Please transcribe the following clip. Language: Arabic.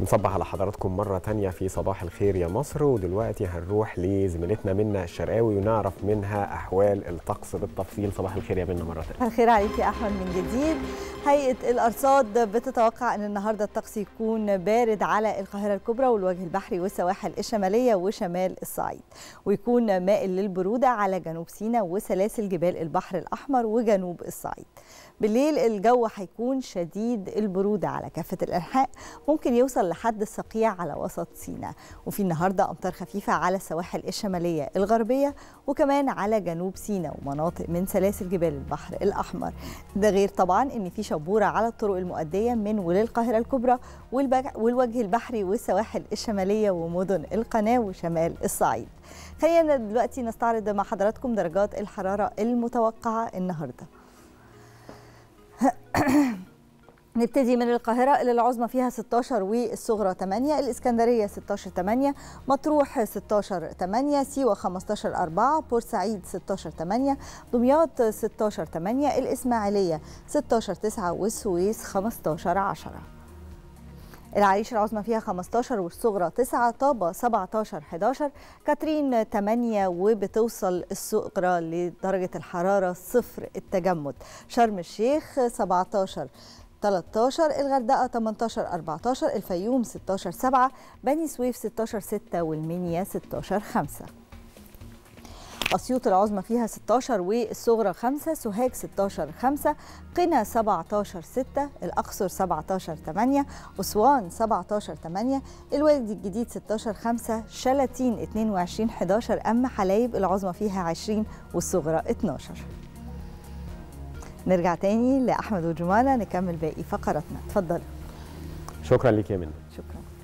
نصبح على حضراتكم مرة تانية في صباح الخير يا مصر ودلوقتي هنروح لزميلتنا منا الشرقاوي ونعرف منها أحوال الطقس بالتفصيل صباح الخير يا منا مرة تانية الخير عليك يا أحمد من جديد هيئة الأرصاد بتتوقع أن النهاردة الطقس يكون بارد على القاهرة الكبرى والوجه البحري والسواحل الشمالية وشمال الصعيد ويكون مائل للبرودة على جنوب سيناء وسلاسل جبال البحر الأحمر وجنوب الصعيد بالليل الجو هيكون شديد البرودة على كافة الأنحاء ممكن يوصل توصل لحد الصقيع على وسط سيناء وفي النهارده امطار خفيفه على السواحل الشماليه الغربيه وكمان على جنوب سيناء ومناطق من سلاسل جبال البحر الاحمر ده غير طبعا ان في شبوره على الطرق المؤديه من وللقاهره الكبرى والوجه البحري والسواحل الشماليه ومدن القناه وشمال الصعيد خلينا دلوقتي نستعرض مع حضراتكم درجات الحراره المتوقعه النهارده نبتدي من القاهرة اللي العظمى فيها 16 والصغرى 8 الإسكندرية 16 8 مطروح 16 8 سيوة 15 4 بورسعيد 16 8 دمياط 16 8 الإسماعيلية 16 9 والسويس 15 10 العريش العظمى فيها 15 والصغرى 9 طابة 17 11 كاترين 8 وبتوصل الصغرى لدرجة الحرارة صفر التجمد شرم الشيخ 17 13 الغردقه 18 14 الفيوم 16 7 بني سويف 16 6 والمنيا 16 5 أسيوط العظمى فيها 16 والصغرى 5 سوهاج 16 5 قنا 17 6 الأقصر 17 8 أسوان 17 8 الوادي الجديد 16 5 شلاتين 22 11 أما حلايب العظمى فيها 20 والصغرى 12 نرجع تاني لأحمد وجمالة نكمل باقي فقراتنا اتفضلوا شكرا لك يا منى شكرا